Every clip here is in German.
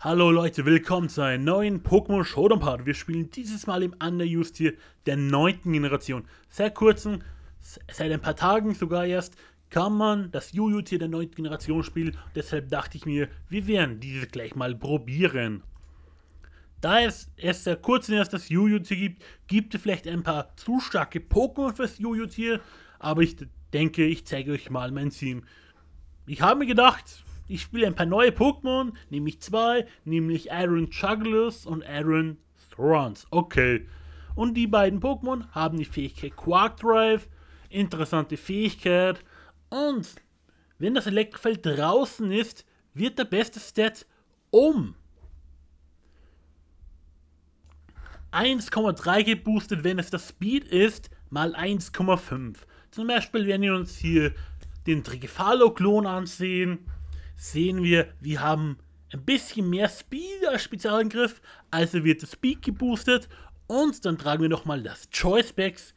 Hallo Leute, willkommen zu einem neuen Pokémon Showdown Part. Wir spielen dieses Mal im Underused Tier der neunten Generation. Seit kurzem, seit ein paar Tagen sogar erst, kann man das Juju Tier der neunten Generation spielen. Deshalb dachte ich mir, wir werden dieses gleich mal probieren. Da es erst seit kurzem erst das Juju Tier gibt, gibt es vielleicht ein paar zu starke Pokémon fürs Juju Tier. Aber ich denke, ich zeige euch mal mein Team. Ich habe mir gedacht, ich spiele ein paar neue Pokémon, nämlich zwei, nämlich Aaron Chugglers und Aaron Throns. Okay. Und die beiden Pokémon haben die Fähigkeit Quark Drive, interessante Fähigkeit. Und wenn das Elektrofeld draußen ist, wird der beste Stat um 1,3 geboostet, wenn es das Speed ist, mal 1,5. Zum Beispiel, wenn wir uns hier den Trigefalo-Klon ansehen, sehen wir, wir haben ein bisschen mehr Speed als Spezialangriff, also wird das Speed geboostet und dann tragen wir nochmal das Choice Packs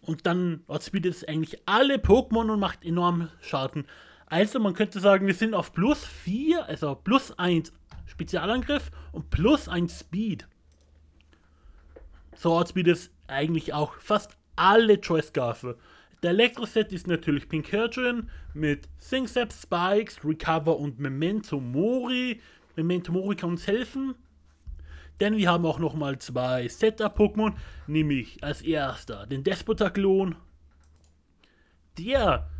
und dann outspeedet es eigentlich alle Pokémon und macht enorm Schaden. Also man könnte sagen, wir sind auf plus 4, also plus 1 Spezialangriff und plus 1 Speed. So outspeedet es eigentlich auch fast alle Choice-Scarfe. Der Elektro-Set ist natürlich Pink Pinkirchen mit Singsap, Spikes, Recover und Memento Mori. Memento Mori kann uns helfen. Denn wir haben auch nochmal zwei Setup-Pokémon, nämlich als erster den Despotaklon, der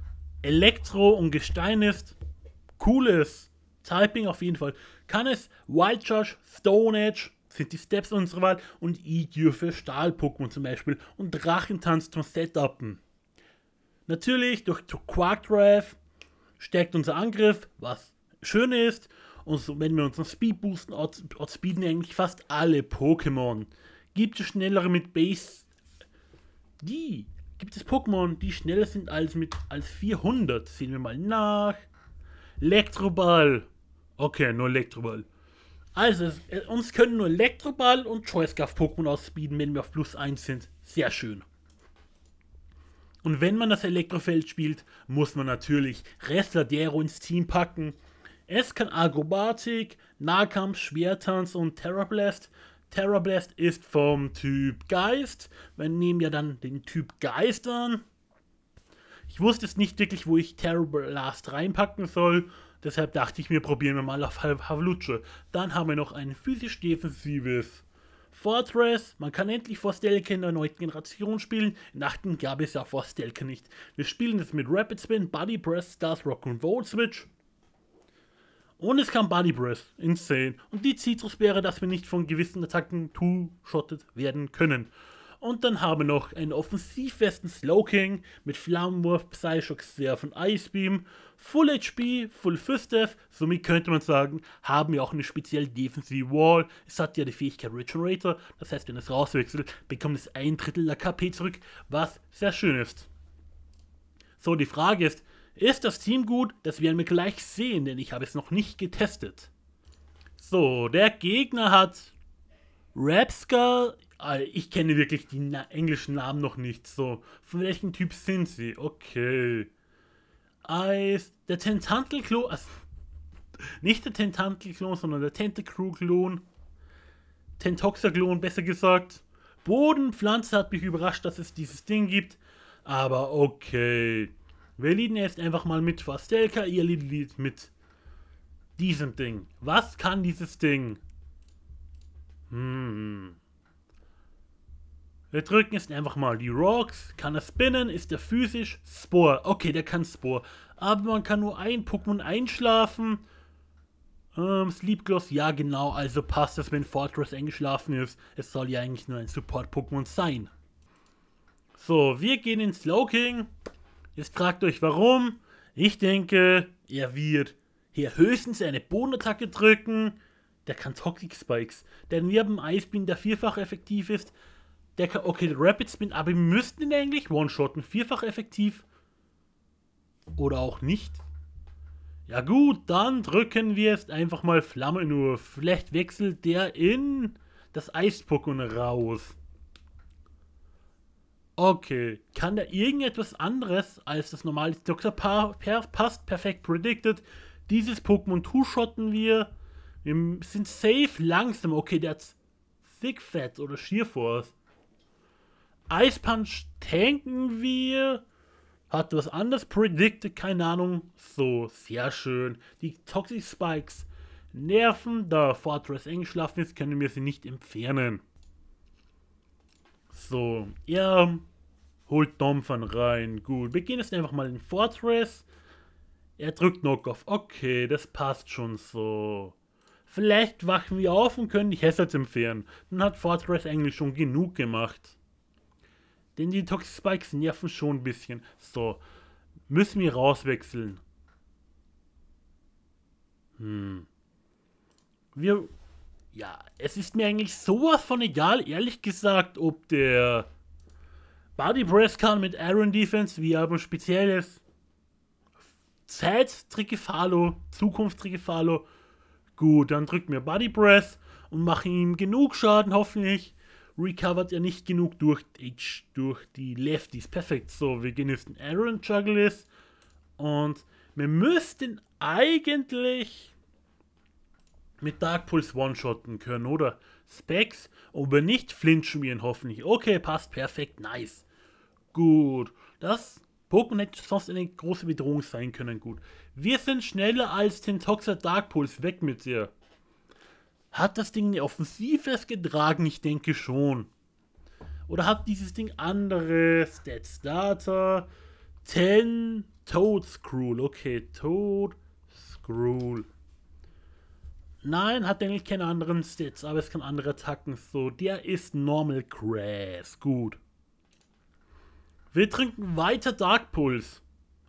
Elektro und Gestein ist. Cooles Typing auf jeden Fall. Kann es Wild Charge, Stone Edge, sind die Steps unserer Wahl und EQ für Stahl-Pokémon zum Beispiel und Drachentanz zum Setupen. Natürlich, durch Quark Drive stärkt unser Angriff, was schön ist. Und so, wenn wir unseren Speed boosten, outspeeden eigentlich fast alle Pokémon. Gibt es schnellere mit Base? Die. Gibt es Pokémon, die schneller sind als mit als 400? Sehen wir mal nach. Elektroball. Okay, nur Elektroball. Also, es, äh, uns können nur Elektroball und Choice Pokémon outspeeden, wenn wir auf plus 1 sind. Sehr schön. Und wenn man das Elektrofeld spielt, muss man natürlich Restladero ins Team packen. Es kann Agrobatik, Nahkampf, Schwertanz und Terrorblast. Terrorblast ist vom Typ Geist. Wir nehmen ja dann den Typ Geist an. Ich wusste es nicht wirklich, wo ich Terrorblast reinpacken soll. Deshalb dachte ich mir, probieren wir mal auf Havlutsche. Dann haben wir noch ein physisch defensives Fortress, man kann endlich Forstelken in der neuen Generation spielen. In Nachten gab es ja Forstelken nicht. Wir spielen es mit Rapid Spin, Body Breath, Stars Rock und Roll Switch. Und es kam Body Breath. Insane. Und die Zitrusbeere, dass wir nicht von gewissen Attacken two-shotted werden können. Und dann haben wir noch einen offensivwesten Slow King mit Flammenwurf, Psyshock, Surf und Icebeam. Full HP, Full Fistef, somit könnte man sagen, haben wir auch eine spezielle Defensive Wall. Es hat ja die Fähigkeit Regenerator, das heißt, wenn es rauswechselt, bekommt es ein Drittel der KP zurück, was sehr schön ist. So, die Frage ist, ist das Team gut? Das werden wir gleich sehen, denn ich habe es noch nicht getestet. So, der Gegner hat Rapskull, äh, ich kenne wirklich die na englischen Namen noch nicht. So, von welchem Typ sind sie? Okay. Als äh, der Tentantelklon, also nicht der Tentantelklon, sondern der Tentacruel-Klon. Tentoxaglon, besser gesagt. Bodenpflanze hat mich überrascht, dass es dieses Ding gibt. Aber okay. Wir lieben erst einfach mal mit Fastelka, ihr liegt mit diesem Ding. Was kann dieses Ding? Hm. Wir drücken jetzt einfach mal die Rocks. Kann er spinnen? Ist er physisch? Spore. Okay, der kann Spore. Aber man kann nur ein Pokémon einschlafen. Ähm, Sleep Gloss. Ja, genau. Also passt das, wenn Fortress eingeschlafen ist. Es soll ja eigentlich nur ein Support-Pokémon sein. So, wir gehen ins Slowking. Jetzt fragt euch, warum. Ich denke, er wird hier höchstens eine Bodenattacke drücken. Der kann Toxic Spikes. Denn Der neben Eisbeam, der vierfach effektiv ist, der kann, okay, Rapid Spin, aber wir müssten ihn eigentlich one-shotten. Vierfach effektiv. Oder auch nicht. Ja gut, dann drücken wir jetzt einfach mal Flamme nur. Vielleicht wechselt der in das Eis-Pokémon raus. Okay, kann der irgendetwas anderes als das normale Dr. Pa per passt perfekt predicted? Dieses Pokémon two-shotten wir. Wir sind safe langsam. Okay, der hat Thick Fat oder Sheer Force. Ice Punch tanken wir. Hat was anderes predicted, keine Ahnung. So, sehr schön. Die Toxic Spikes nerven, da Fortress eingeschlafen ist, können wir sie nicht entfernen. So, er holt Domfan rein. Gut, wir gehen jetzt einfach mal in Fortress. Er drückt Knockoff. Okay, das passt schon so. Vielleicht wachen wir auf und können die Hessels entfernen. Dann hat Fortress eigentlich schon genug gemacht. Denn die Toxic Spikes nerven schon ein bisschen. So, müssen wir rauswechseln. Hm. Wir, ja, es ist mir eigentlich sowas von egal, ehrlich gesagt, ob der Body Press kann mit Iron Defense. Wir haben spezielles Zeit-Trikefalo, Zukunft-Trikefalo. Gut, dann drücken wir Body Press und machen ihm genug Schaden, hoffentlich recovert ja nicht genug durch, durch die Lefties. Perfekt. So, wir gehen jetzt in Aaron Juggles. Und wir müssten eigentlich mit Dark Pulse One-Shotten können, oder? Specs. Und wenn nicht, flinchen wir ihn hoffentlich. Okay, passt perfekt. Nice. Gut. Das Pokémon hätte sonst eine große Bedrohung sein können. Gut. Wir sind schneller als Tintoxa Dark Pulse. Weg mit dir. Hat das Ding eine Offensive getragen? Ich denke schon. Oder hat dieses Ding andere Stats? Data 10 Toad Scroll. Okay, Toad Scroll. Nein, hat eigentlich keine anderen Stats, aber es kann andere Attacken. So, der ist Normal Crash. Gut. Wir trinken weiter Dark Pulse.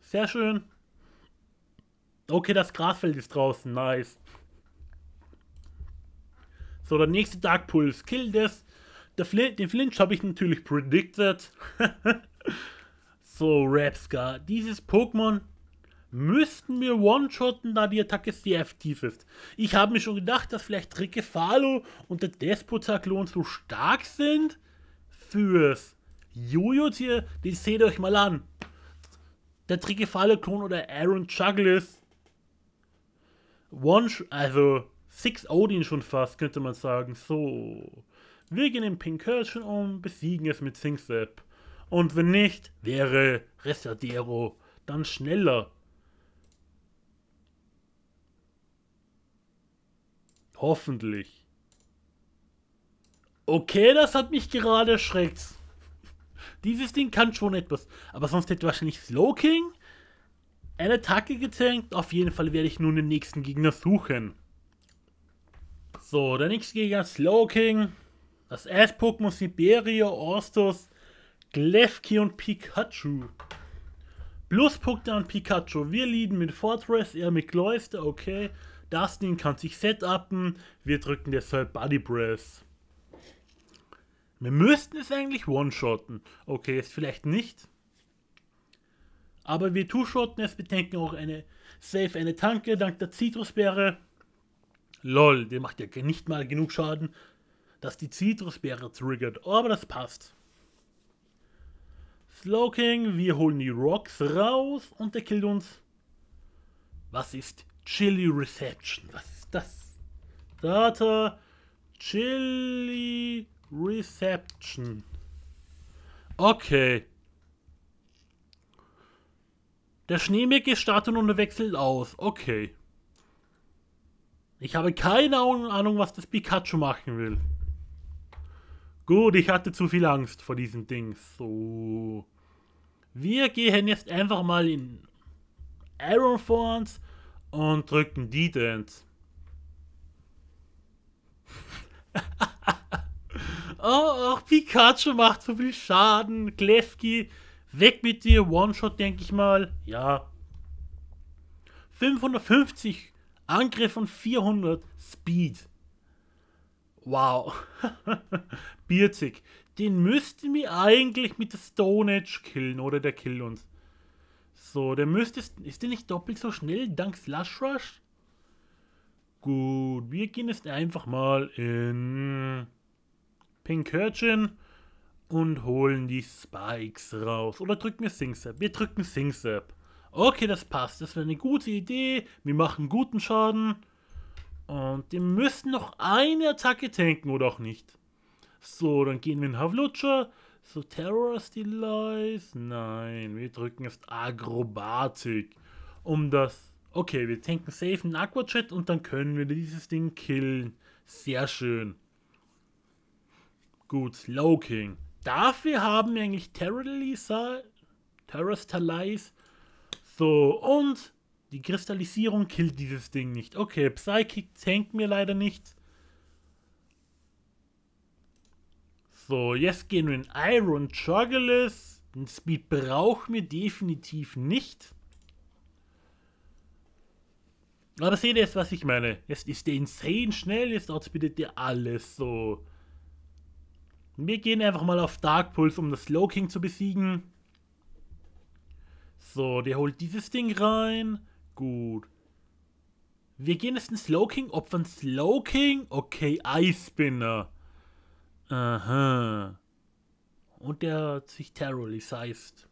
Sehr schön. Okay, das Grasfeld ist draußen. Nice. So, der nächste Dark Pulse kill das. Fl den Flinch habe ich natürlich predicted. so, Rapscar. Dieses Pokémon müssten wir One-Shotten, da die Attacke sehr aktiv ist. Ich habe mir schon gedacht, dass vielleicht Rickefalo und der Despotaklon so stark sind fürs Jojo-Tier. Den seht euch mal an. Der Trickefalo-Klon oder Aaron Chuggles. One, also Six Odin schon fast, könnte man sagen. So, wir gehen den Pink Pinkörchen um, besiegen es mit Singsap. Und wenn nicht, wäre Resadero dann schneller. Hoffentlich. Okay, das hat mich gerade erschreckt. Dieses Ding kann schon etwas. Aber sonst hätte wahrscheinlich Slowking eine Attacke getankt. Auf jeden Fall werde ich nun den nächsten Gegner suchen. So, der nächste Gegner Slowking, das Ass-Pokémon Siberia, Orstus, Glefki und Pikachu. Pluspunkte an Pikachu. Wir leaden mit Fortress, er mit Gläuster, okay. Dustin kann sich setupen. Wir drücken deshalb Body Breath. Wir müssten es eigentlich one-shotten. Okay, ist vielleicht nicht. Aber wir two-shotten es. Wir denken auch eine safe eine Tanke dank der Citrusbeere. Lol, der macht ja nicht mal genug Schaden, dass die Zitrusbeere triggert, aber das passt. Slowking, wir holen die Rocks raus und der killt uns. Was ist Chili Reception? Was ist das? Data Chili Reception. Okay. Der Schneemeck ist starten und wechselt aus. Okay. Ich habe keine Ahnung, was das Pikachu machen will. Gut, ich hatte zu viel Angst vor diesen Dings. So. Wir gehen jetzt einfach mal in Aaron Fonts und drücken die Dance. oh, auch oh, Pikachu macht so viel Schaden. Klefki, weg mit dir. One-Shot, denke ich mal. Ja. 550 Angriff von 400, Speed. Wow. Bierzig. Den müssten wir eigentlich mit der Stone Edge killen, oder der killt uns. So, der müsste... Ist der nicht doppelt so schnell, dank Slush Rush? Gut, wir gehen jetzt einfach mal in Pink Hörchen und holen die Spikes raus. Oder drücken wir Singsap. Wir drücken Sing -Sap okay, das passt, das wäre eine gute Idee, wir machen guten Schaden. Und die müssen noch eine Attacke tanken, oder auch nicht. So, dann gehen wir in Havlutscher. So, Terror Delice. Nein, wir drücken jetzt Akrobatik. Um das. Okay, wir tanken safe in Aqua Chat und dann können wir dieses Ding killen. Sehr schön. Gut, Low King. Dafür haben wir eigentlich Terror Delice so, und die Kristallisierung killt dieses Ding nicht. Okay, Psychic tankt mir leider nicht. So, jetzt gehen wir in Iron Jugglers. Den Speed brauchen wir definitiv nicht. Aber seht ihr jetzt, was ich meine? Jetzt ist der insane schnell, jetzt outspidet der alles so. Wir gehen einfach mal auf Dark Pulse, um das Low King zu besiegen. So, der holt dieses Ding rein. Gut. Wir gehen jetzt in Slowking. Opfern Slowking. Okay, Eisbinner. Aha. Und der hat sich Terrorless heißt.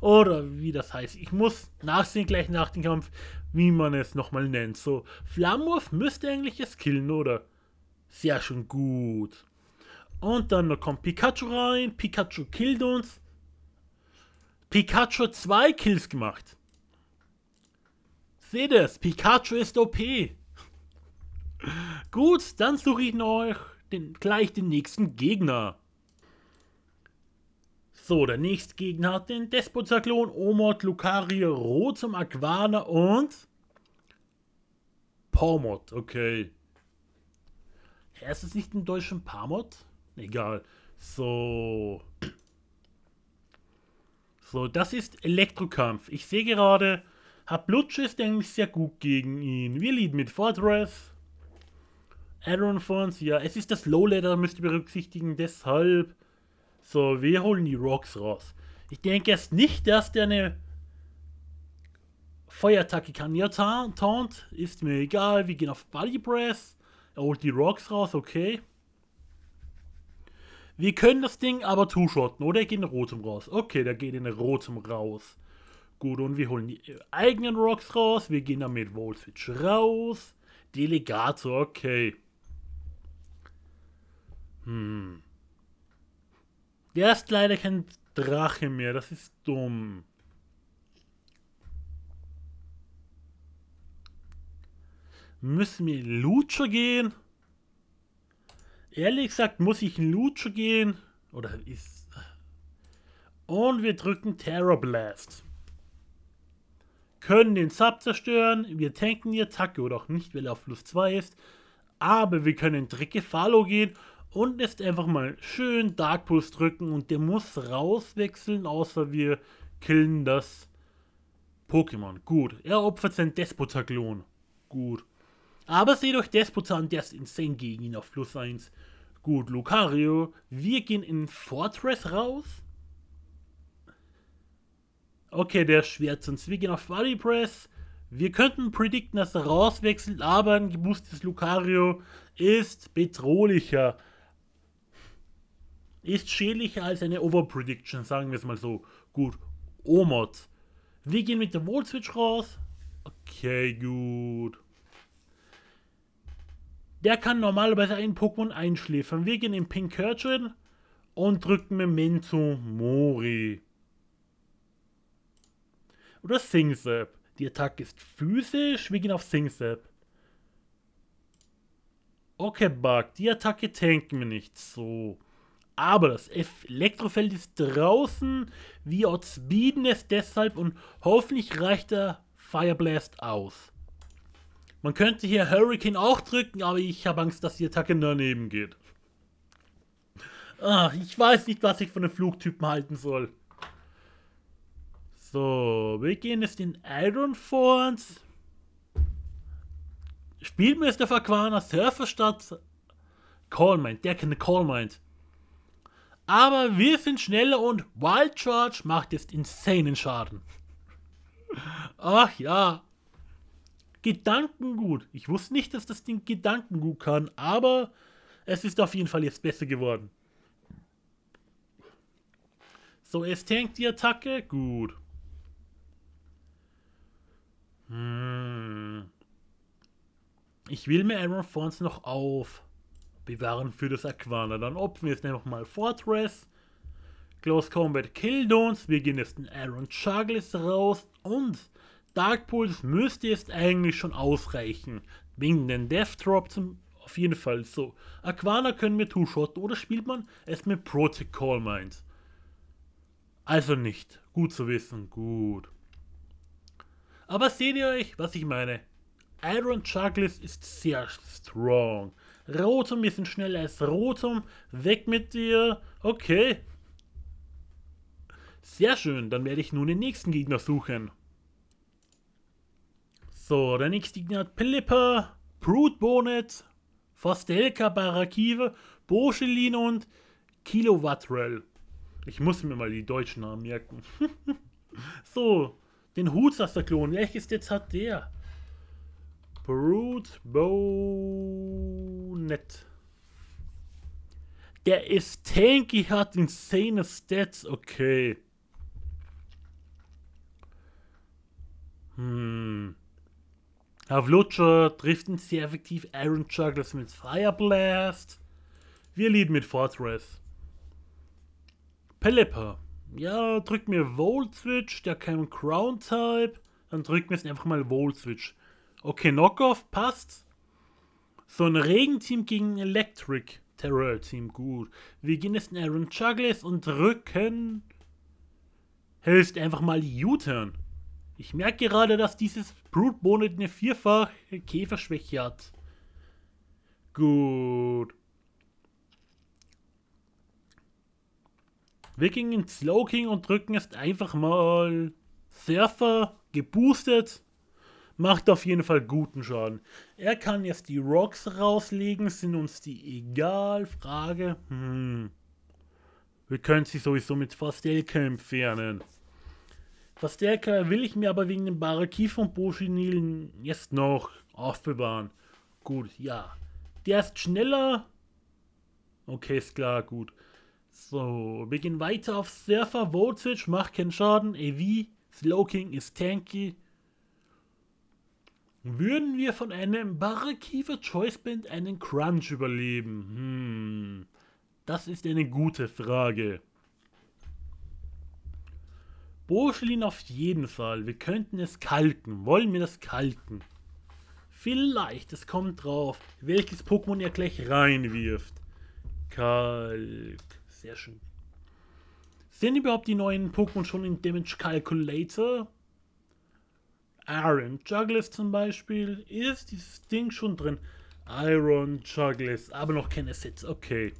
Oder wie das heißt. Ich muss nachsehen, gleich nach dem Kampf, wie man es nochmal nennt. So, Flammwurf müsste eigentlich es killen, oder? Sehr schön gut. Und dann kommt Pikachu rein. Pikachu killt uns. Pikachu hat zwei Kills gemacht. Seht ihr es, Pikachu ist OP. Gut, dann suche ich noch den, gleich den nächsten Gegner. So, der nächste Gegner hat den Despotaklon, Omod, Lucario, Rotum, Aquana und Palmot, okay. Er ist es nicht im deutschen Palmot? Egal. So. So, das ist Elektrokampf. Ich sehe gerade, Hablutsche ist eigentlich sehr gut gegen ihn. Wir lieben mit Fortress. Aaron Fons, ja, es ist das Lowletter, müsst ihr berücksichtigen, deshalb. So, wir holen die Rocks raus. Ich denke erst nicht, dass der eine Feuerattacke kann. Ja, Taunt ist mir egal, wir gehen auf Body Press. Er holt die Rocks raus, okay. Wir können das Ding aber two-shotten, oder? Er geht in rotem raus. Okay, der geht in rotem raus. Gut, und wir holen die eigenen Rocks raus. Wir gehen dann mit Volswitch raus. Delegator, okay. Hm. Der ist leider kein Drache mehr. Das ist dumm. Müssen wir in Lucha gehen? Ehrlich gesagt, muss ich in Lucho gehen. Oder ist. Und wir drücken Terror Blast. Können den Sub zerstören. Wir tanken die Attacke oder auch nicht, weil er auf Plus 2 ist. Aber wir können in Drecke Falo gehen und jetzt einfach mal schön Dark Pulse drücken und der muss rauswechseln, außer wir killen das Pokémon. Gut. Er opfert sein Despotaklon. Gut. Aber seht euch Despotan, der ist insane gegen ihn auf Plus 1. Gut, Lucario, wir gehen in Fortress raus. Okay, der schwert uns. Wir gehen auf Valley Press. Wir könnten predikten, dass er rauswechselt, aber ein geboostes Lucario ist bedrohlicher. Ist schädlicher als eine Overprediction, sagen wir es mal so. Gut, Omot. Wir gehen mit der Volt Switch raus. Okay, gut. Der kann normalerweise einen Pokémon einschläfern. Wir gehen in Pink Curtain und drücken Memento Mori. Oder Singzap. Die Attacke ist physisch. Wir gehen auf Singzap. Okay, Bug. Die Attacke tanken wir nicht so. Aber das Elektrofeld ist draußen. Wir outspeeden es deshalb und hoffentlich reicht der Fire Blast aus. Man könnte hier Hurricane auch drücken, aber ich habe Angst, dass die Attacke daneben geht. Ah, ich weiß nicht, was ich von den Flugtypen halten soll. So, wir gehen jetzt in Iron Force. Spielmeister Aquana, Surferstadt, Callmind, der kennt Callmind. Aber wir sind schneller und Wild Charge macht jetzt insanen Schaden. Ach ja, Gedankengut. Ich wusste nicht, dass das Ding Gedankengut kann, aber es ist auf jeden Fall jetzt besser geworden. So, es tankt die Attacke. Gut. Hm. Ich will mir Aaron Fons noch auf. Bewahren für das Aquana. Dann opfen wir jetzt einfach mal Fortress. Close Combat Kill Dons. Wir gehen jetzt den Aaron Chuggles raus. Und Dark Pulse müsste jetzt eigentlich schon ausreichen. Wegen den Death Drop zum, auf jeden Fall so. Aquana können wir two-shotten oder spielt man es mit Protocol Mines? Also nicht. Gut zu wissen, gut. Aber seht ihr euch, was ich meine? Iron Chuggles ist sehr strong. Rotom wir sind schneller als Rotom. Weg mit dir. Okay. Sehr schön, dann werde ich nun den nächsten Gegner suchen. So, der nächste Gegner hat Pelipper, Brute Bonnet, Fostelka Barakive, Boschelin und Kilowattrell. Ich muss mir mal die deutschen Namen merken. so, den Hutsaster-Klon. Welches jetzt hat der? Brute Bonnet. Der ist tanky, hat insane Stats. Okay. Hm. Auf Lutscher trifft uns sehr effektiv Iron Chuggles mit Fire Blast. Wir lieben mit Fortress. Pelipper. Ja, drückt mir Volt Switch, der kein Crown Type. Dann drückt mir jetzt einfach mal Volt Switch. Okay, Knockoff passt. So ein Regenteam gegen Electric Terror Team. Gut. Wir gehen jetzt in Iron Chuggles und drücken. Hilft einfach mal U-Turn. Ich merke gerade, dass dieses Brutbonet eine vierfache Käferschwäche hat. Gut. Wir gehen ins Slowking und drücken jetzt einfach mal Surfer geboostet. Macht auf jeden Fall guten Schaden. Er kann jetzt die Rocks rauslegen, sind uns die egal? Frage. Hm. Wir können sie sowieso mit Fastelke entfernen. Verstärker will ich mir aber wegen dem Baraki von Boschinil jetzt noch aufbewahren. Gut, ja. Der ist schneller. Okay, ist klar, gut. So, wir gehen weiter auf Surfer. Voltage macht keinen Schaden. EV, Slowking ist tanky. Würden wir von einem Barakiva Choice Band einen Crunch überleben? Hm, das ist eine gute Frage. Burschelin auf jeden Fall. Wir könnten es kalken. Wollen wir das kalken? Vielleicht, es kommt drauf, welches Pokémon er gleich reinwirft. Kalk. Sehr schön. Sind überhaupt die neuen Pokémon schon in Damage Calculator? Iron Juggles zum Beispiel. Ist dieses Ding schon drin? Iron Juggles, aber noch keine Assets. Okay.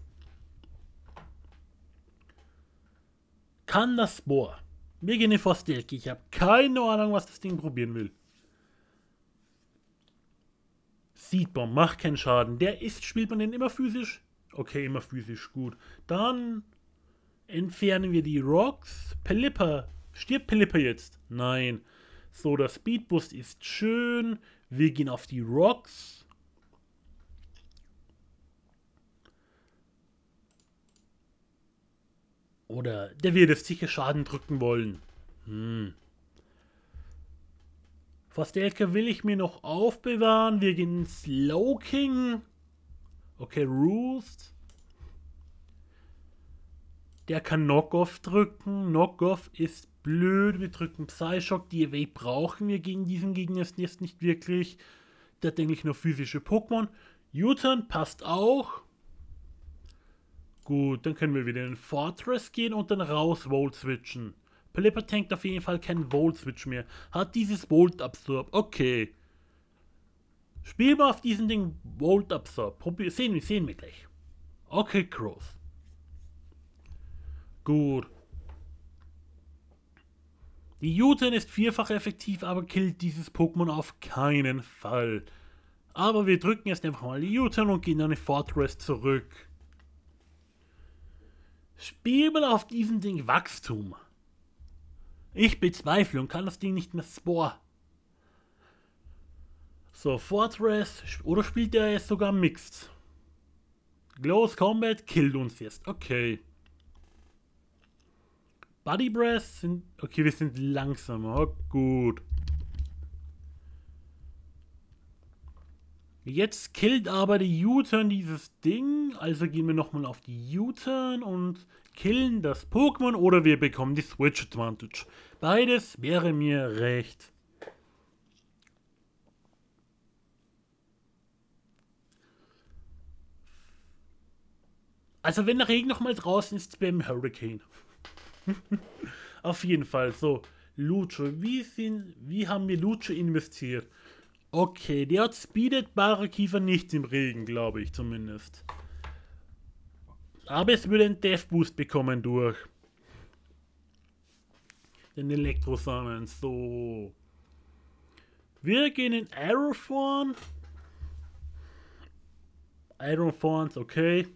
Kann das Bohr? Wir gehen in Fostelki. Ich habe keine Ahnung, was das Ding probieren will. Seedbomb macht keinen Schaden. Der ist, spielt man den immer physisch? Okay, immer physisch, gut. Dann entfernen wir die Rocks. Pelipper. Stirbt Pelipper jetzt? Nein. So, der Speedboost ist schön. Wir gehen auf die Rocks. Oder der wird auf sicher Schaden drücken wollen. Hm. Verstärker will ich mir noch aufbewahren. Wir gehen Slowking. Okay, Roost. Der kann Knockoff drücken. Knockoff ist blöd. Wir drücken Psyshock. Die EW brauchen wir gegen diesen Gegner jetzt nicht wirklich. Da denke ich nur physische Pokémon. U-Turn passt auch. Gut, dann können wir wieder in Fortress gehen und dann raus Volt switchen. Pelipper tankt auf jeden Fall keinen Volt switch mehr. Hat dieses Volt Absorb. Okay. Spiel mal auf diesem Ding Volt Absorb. Probier sehen wir, sehen wir gleich. Okay, Cross. Gut. Die Juten ist vierfach effektiv, aber killt dieses Pokémon auf keinen Fall. Aber wir drücken jetzt einfach mal die Juten und gehen dann in Fortress zurück. Spiel mal auf diesem Ding Wachstum. Ich bezweifle und kann das Ding nicht mehr Spore. So, Fortress, oder spielt er jetzt sogar Mixed? Close Combat killt uns jetzt, okay. Body Breath sind, okay, wir sind langsamer, oh, gut. Jetzt killt aber die U-Turn dieses Ding, also gehen wir nochmal auf die U-Turn und killen das Pokémon oder wir bekommen die Switch Advantage. Beides wäre mir recht. Also wenn der Regen nochmal draußen ist, beim Hurricane. auf jeden Fall, so. Lucho, wie, sind, wie haben wir Lucho investiert? Okay, der hat speedet Barakiefer nicht im Regen, glaube ich zumindest. Aber es würde einen Death Boost bekommen durch. Den Elektrosamen, so. Wir gehen in Aeroform. Ironforms, okay.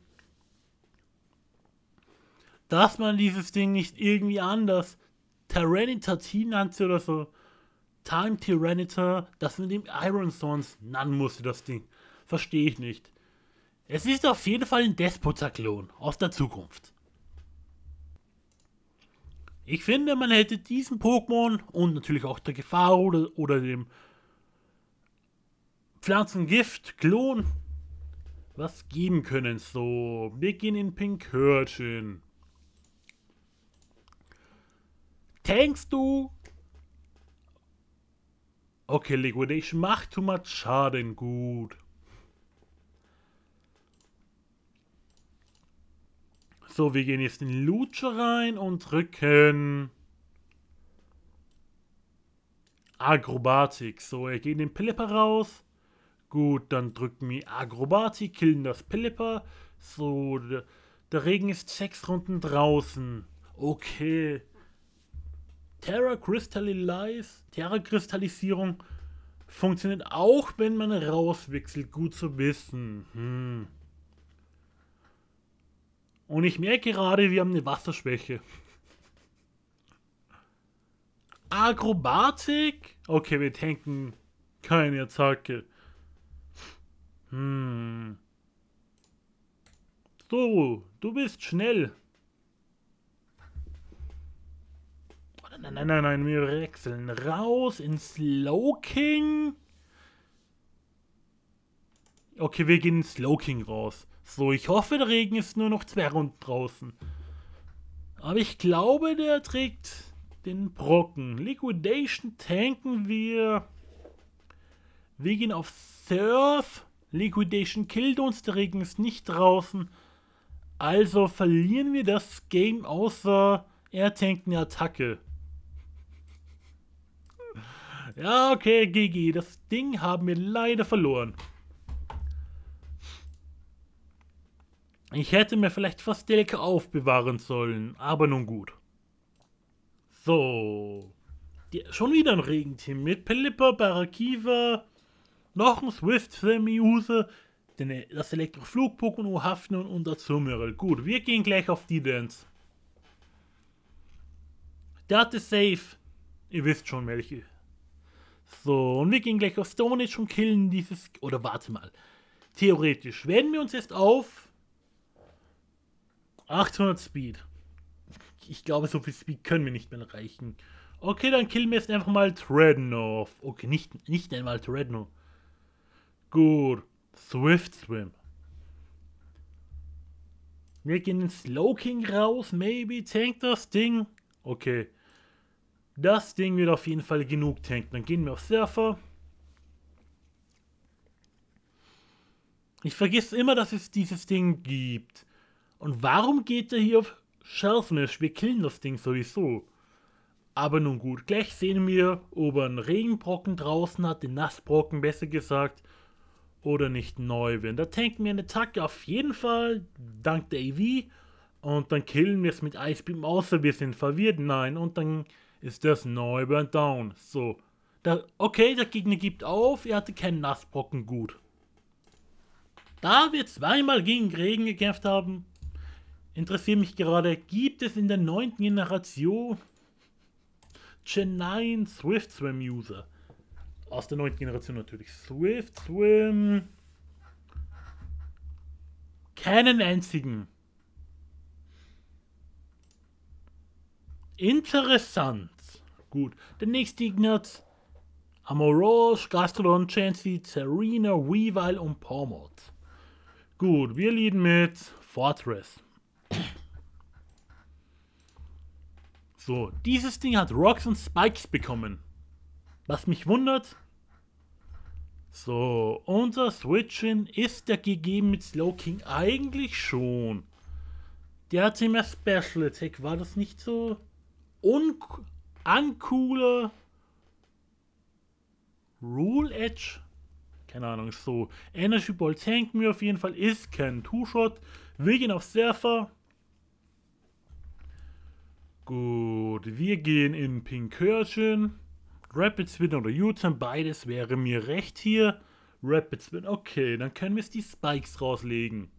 Dass man dieses Ding nicht irgendwie anders Terranitatin nannte oder so. Time Tyranitar, das mit dem Iron Thorns, Nun musste das Ding. Verstehe ich nicht. Es ist auf jeden Fall ein Despoter-Klon aus der Zukunft. Ich finde, man hätte diesen Pokémon und natürlich auch der Gefahr oder, oder dem Pflanzengift-Klon was geben können. So, wir gehen in Hörchen. Denkst du, Okay, Liquid, ich mach too much Schaden. Gut. So, wir gehen jetzt in Lucha rein und drücken... Akrobatik. So, er geht in den Pelipper raus. Gut, dann drücken wir Akrobatik, killen das Pelipper. So, der Regen ist sechs Runden draußen. Okay. Terra Crystallize, Terra Kristallisierung funktioniert auch, wenn man rauswechselt. Gut zu wissen. Hm. Und ich merke gerade, wir haben eine Wasserschwäche. Akrobatik? Okay, wir tanken keine Attacke. Hm. So, du bist schnell. Nein, nein, nein, nein, wir wechseln raus ins Slow Okay, wir gehen ins Slow raus. So, ich hoffe, der Regen ist nur noch zwei Runden draußen. Aber ich glaube, der trägt den Brocken. Liquidation tanken wir. Wir gehen auf Surf. Liquidation killt uns, der Regen ist nicht draußen. Also verlieren wir das Game außer er tankt eine Attacke. Ja, okay, GG. Das Ding haben wir leider verloren. Ich hätte mir vielleicht fast Delika aufbewahren sollen, aber nun gut. So. Die, schon wieder ein Regenteam mit Pelipper, Barakiva, noch ein Swift, Semi-User, Semiuse, das Elektroflug-Pokémon, Hafnion und das Summerl. Gut, wir gehen gleich auf die Dance. Der hatte safe. Ihr wisst schon, welche. So, und wir gehen gleich auf Stone Age und killen dieses... Oder warte mal. Theoretisch werden wir uns jetzt auf 800 Speed. Ich glaube, so viel Speed können wir nicht mehr erreichen. Okay, dann killen wir jetzt einfach mal Treadnought. Okay, nicht, nicht einmal Treadnought. Gut. Swift Swim. Wir gehen in Slow King raus, maybe. Tank das Ding. Okay. Das Ding wird auf jeden Fall genug tanken. Dann gehen wir auf Surfer. Ich vergesse immer, dass es dieses Ding gibt. Und warum geht er hier auf Sharpness? Wir killen das Ding sowieso. Aber nun gut, gleich sehen wir, ob er einen Regenbrocken draußen hat, den Nassbrocken besser gesagt, oder nicht neu werden. Da tanken wir eine Attacke auf jeden Fall, dank der EV. Und dann killen wir es mit Eisbeam, außer wir sind verwirrt. Nein, und dann ist das neu burnt down. So. Da, okay, der Gegner gibt auf, er hatte keinen Nassbrocken gut. Da wir zweimal gegen Regen gekämpft haben, interessiert mich gerade, gibt es in der neunten Generation Gen 9 Swift Swim User? Aus der neunten Generation natürlich. Swift Swim. Keinen einzigen. Interessant. Gut. Der nächste Ignatz. Amoroge, Gastrodon, Chansey, Serena, Weavile und Pomod. Gut, wir lieben mit Fortress. So, dieses Ding hat Rocks und Spikes bekommen. Was mich wundert. So, unser Switchen ist der gegeben mit Slowking eigentlich schon. Der hat immer Special Attack, war das nicht so? uncoole Rule Edge. Keine Ahnung, so. Energy Ball hängt mir auf jeden Fall. Ist kein Two-Shot. Wir gehen auf Surfer. Gut, wir gehen in Pink Hörchen. Rapid Spin oder U-Turn, beides wäre mir recht hier. Rapid Spin, okay, dann können wir es die Spikes rauslegen.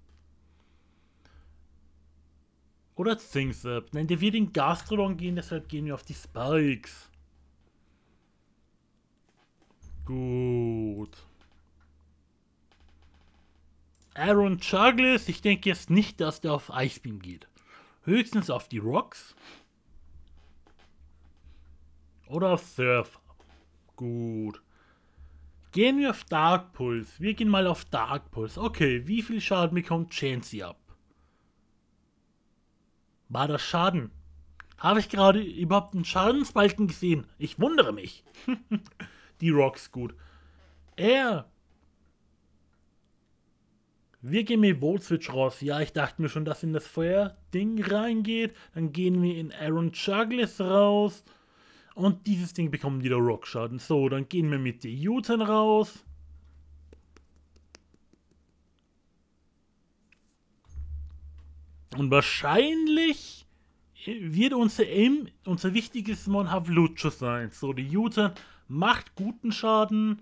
Oder Thingsip. Nein, der wird in Gastrodon gehen, deshalb gehen wir auf die Spikes. Gut. Aaron Chaglis, ich denke jetzt nicht, dass der auf Icebeam geht. Höchstens auf die Rocks. Oder auf Surf. Gut. Gehen wir auf Dark Pulse. Wir gehen mal auf Dark Pulse. Okay, wie viel Schaden bekommt Chansey ab? War das Schaden? Habe ich gerade überhaupt einen Schadensbalken gesehen? Ich wundere mich. Die Rocks gut. Er. Wir gehen mit Volswitch raus. Ja, ich dachte mir schon, dass in das Feuer-Ding reingeht. Dann gehen wir in Aaron Chuglis raus. Und dieses Ding bekommen wieder Rockschaden. So, dann gehen wir mit den Juten raus. Und wahrscheinlich äh, wird unser Aim unser wichtiges Mon Havlucho sein. So, die Jute macht guten Schaden.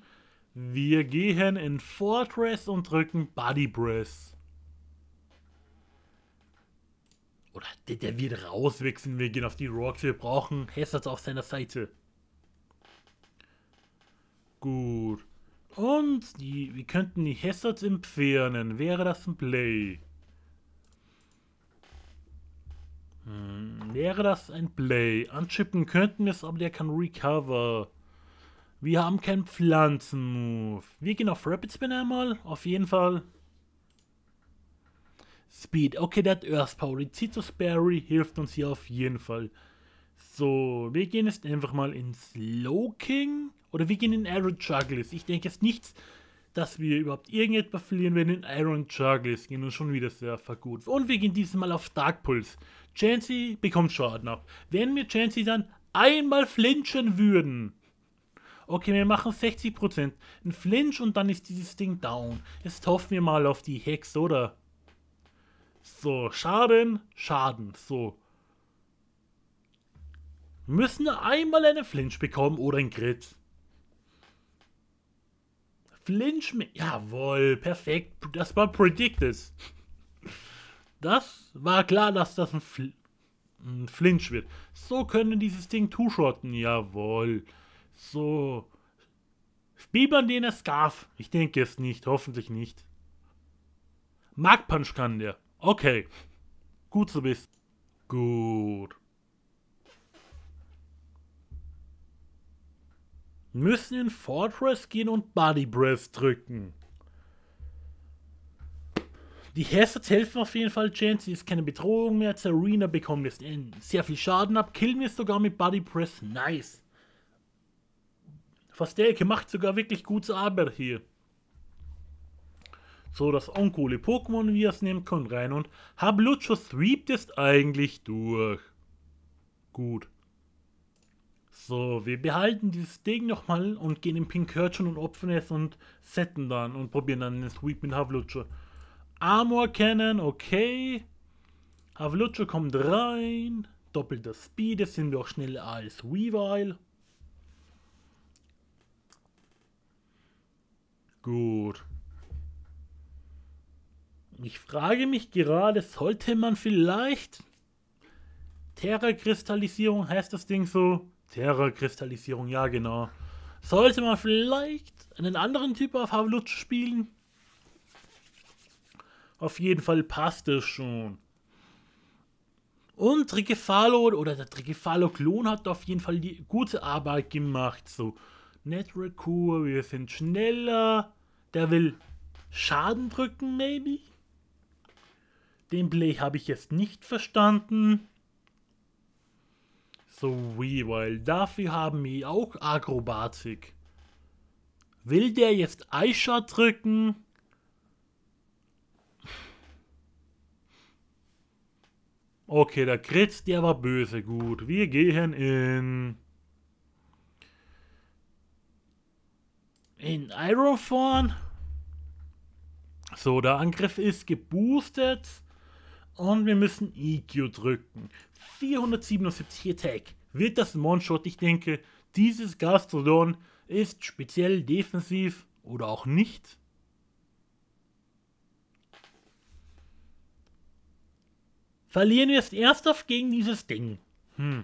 Wir gehen in Fortress und drücken Body Breath. Oder der, der wird rauswechseln. Wir gehen auf die Rocks. Wir brauchen Hessert auf seiner Seite. Gut. Und die, wir könnten die Hessert entfernen. Wäre das ein Play? Hm, wäre das ein Play? Anchippen könnten wir es, aber der kann Recover. Wir haben keinen Pflanzenmove. Wir gehen auf Rapid Spin einmal, auf jeden Fall. Speed. Okay, der hat Earth Power. Die Citus Berry hilft uns hier auf jeden Fall. So, wir gehen jetzt einfach mal in Slow King. Oder wir gehen in Iron Juggles. Ich denke jetzt nichts, dass wir überhaupt irgendetwas verlieren werden in Iron Juggles. Gehen uns schon wieder sehr gut. Und wir gehen dieses Mal auf Dark Pulse. Chansey bekommt Schaden ab. Wenn wir Chansey dann einmal flinchen würden. Okay, wir machen 60%. Ein Flinch und dann ist dieses Ding down. Jetzt hoffen wir mal auf die Hex, oder? So, Schaden, Schaden, so. Müssen Wir einmal einen Flinch bekommen oder einen Crit. Flinch, mit. jawohl, perfekt, das war predicted. Das war klar, dass das ein, Fl ein Flinch wird. So können dieses Ding two-shotten. Jawohl. So. Spielt man den als Scarf? Ich denke es nicht. Hoffentlich nicht. Mark kann der. Okay. Gut zu wissen. Gut. Müssen in Fortress gehen und Body Breath drücken. Die Hazards helfen auf jeden Fall Jane, sie ist keine Bedrohung mehr. Serena bekommt jetzt äh, sehr viel Schaden ab. Killen wir sogar mit Body Press. Nice. Fastelke macht sogar wirklich gute Arbeit hier. So, das uncoole Pokémon, wie ihr es nimmt, kommt rein. Und Hablucho sweept ist eigentlich durch. Gut. So, wir behalten dieses Ding nochmal und gehen in Pinkörtchen und opfern es und setten dann und probieren dann den Sweep mit Hablucho. Armor Cannon, okay. Havlucho kommt rein. Doppelter Speed, jetzt sind wir auch schneller als Weavile. Gut. Ich frage mich gerade, sollte man vielleicht Terra-Kristallisierung, heißt das Ding so? Terra-Kristallisierung, ja genau. Sollte man vielleicht einen anderen Typ auf Havlucho spielen? Auf jeden Fall passt es schon. Und Trigefalo oder der Trigefalo-Klon hat auf jeden Fall die gute Arbeit gemacht. So, Netrekur, wir sind schneller. Der will Schaden drücken, maybe? Den Play habe ich jetzt nicht verstanden. So, weil Dafür haben wir auch Akrobatik. Will der jetzt Eyeshot drücken? Okay, der Kritz, der war böse gut. Wir gehen in... In Ironforn. So, der Angriff ist geboostet. Und wir müssen EQ drücken. 477 Attack. Wird das ein One-Shot? Ich denke, dieses Gastrodon ist speziell defensiv oder auch nicht. Verlieren wir es ernsthaft gegen dieses Ding? Hm.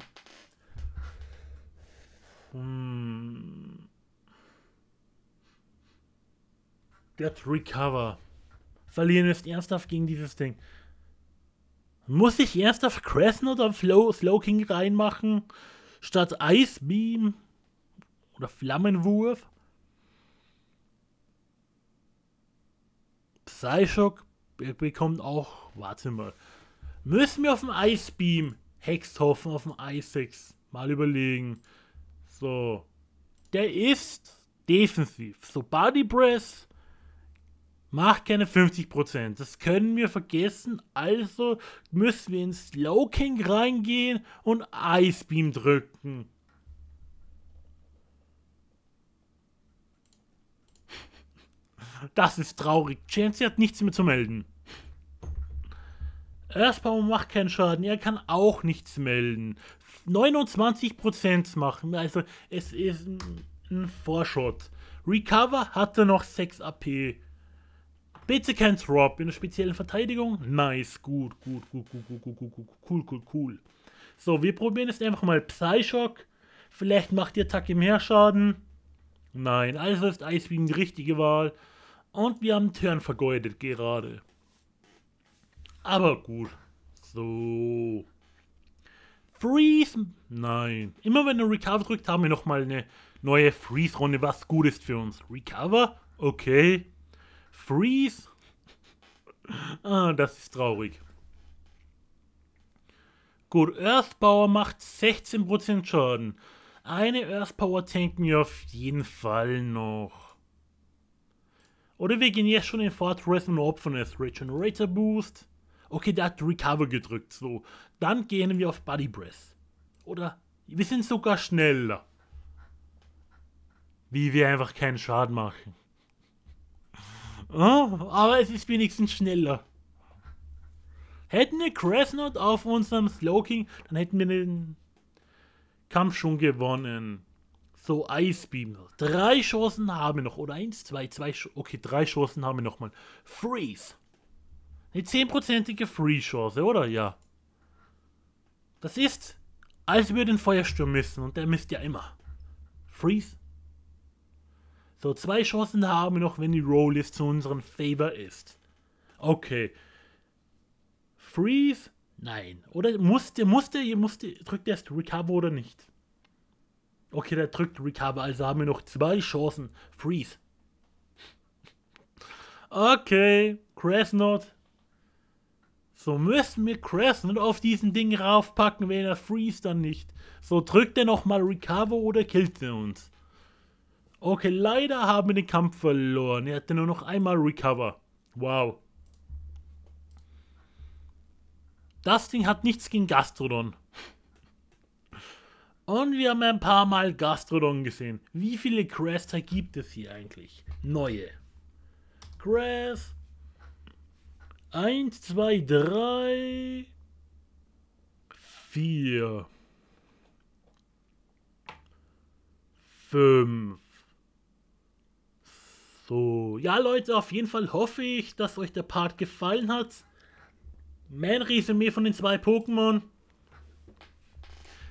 Hm. Get Recover. Verlieren wir es ernsthaft gegen dieses Ding. Muss ich erst auf Crescent oder Flow, Slow King reinmachen? Statt Ice Beam? Oder Flammenwurf? Psyshock bekommt auch, warte mal, Müssen wir auf dem Eisbeam? Hexhoffen auf dem Eisix. Mal überlegen. So. Der ist defensiv. So Body Breath macht keine 50%. Das können wir vergessen. Also müssen wir ins Slow King reingehen und Icebeam drücken. Das ist traurig. Chancy hat nichts mehr zu melden. Earthbound macht keinen Schaden, er kann auch nichts melden. 29% machen, also es ist ein Vorschott. Recover hatte noch 6 AP. Bitte kein Drop in der speziellen Verteidigung. Nice, gut, gut, gut, gut, gut, gut, gut, gut, cool, cool, cool. So, wir probieren jetzt einfach mal Psyshock. Vielleicht macht die Attacke mehr Schaden. Nein, also ist Icebeam die richtige Wahl. Und wir haben Turn vergeudet gerade aber gut. So. Freeze? Nein. Immer wenn er Recover drückt, haben wir nochmal eine neue Freeze-Runde, was gut ist für uns. Recover? Okay. Freeze? Ah, das ist traurig. Gut, Earth Power macht 16% Schaden. Eine Earth Power tanken wir auf jeden Fall noch. Oder wir gehen jetzt schon in Fortress und opfern es. Regenerator Boost. Okay, der hat Recover gedrückt. So, dann gehen wir auf Body Breath. Oder wir sind sogar schneller. Wie wir einfach keinen Schaden machen. Oh, aber es ist wenigstens schneller. Hätten wir Cressnod auf unserem Slowking, dann hätten wir den Kampf schon gewonnen. So, Ice Beam. Drei Chancen haben wir noch. Oder eins, zwei, zwei. Okay, drei Chancen haben wir nochmal. Freeze. Eine zehnprozentige Free-Chance, oder? Ja. Das ist, als wir den Feuersturm missen. Und der misst ja immer. Freeze. So, zwei Chancen haben wir noch, wenn die Rollist zu unserem Favor ist. Okay. Freeze? Nein. Oder musste, musste, musste, drückt erst Recover oder nicht? Okay, der drückt Recover, also haben wir noch zwei Chancen. Freeze. Okay, Crasnod so müssen wir Crescent auf diesen Ding raufpacken, wenn er freeze dann nicht. So drückt er nochmal Recover oder killt er uns. Okay, leider haben wir den Kampf verloren. Er hatte nur noch einmal Recover. Wow. Das Ding hat nichts gegen Gastrodon. Und wir haben ein paar Mal Gastrodon gesehen. Wie viele Craster gibt es hier eigentlich? Neue. Grass, 1, 2, 3, 4, 5. So, ja Leute, auf jeden Fall hoffe ich, dass euch der Part gefallen hat. Mein Resümee von den zwei Pokémon.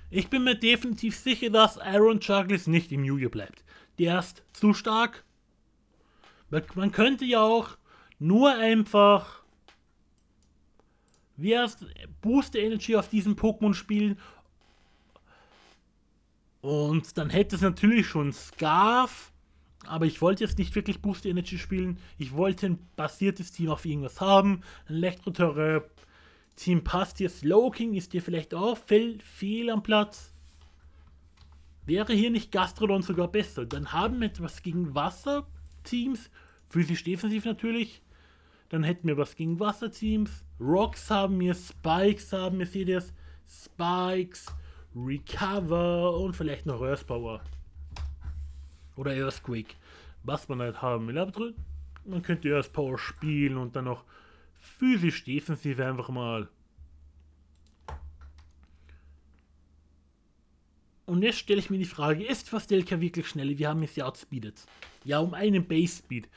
Ich bin mir definitiv sicher, dass Aaron Chuggles nicht im Yu-Gi-Oh! bleibt. Der ist zu stark. Man könnte ja auch nur einfach Wirf Booster Energy auf diesen Pokémon spielen. Und dann hätte es natürlich schon Scarf. Aber ich wollte jetzt nicht wirklich Boost Energy spielen. Ich wollte ein basiertes Team auf irgendwas haben. Ein Elektroterror. Team passt hier. Slowking ist hier vielleicht auch fehl, fehl am Platz. Wäre hier nicht Gastrodon sogar besser? Dann haben wir etwas gegen Wasser-Teams. Physisch-defensiv natürlich. Dann hätten wir was gegen Wasserteams. Rocks haben wir, Spikes haben wir, seht ihr es? Spikes, Recover und vielleicht noch Earth Power. Oder Earthquake. Was man halt haben will. Aber man könnte Earth Power spielen und dann noch physisch defensiv einfach mal. Und jetzt stelle ich mir die Frage, ist Fastelka wirklich schnell? Wir haben es ja outspeedet. Ja, um einen Base Speed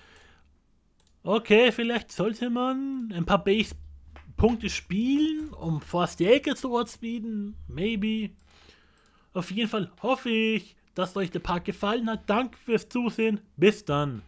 okay, vielleicht sollte man ein paar Base-Punkte spielen, um Fast Ecke zu outspeeden. Maybe. Auf jeden Fall hoffe ich, dass euch der Park gefallen hat. Danke fürs Zusehen. Bis dann.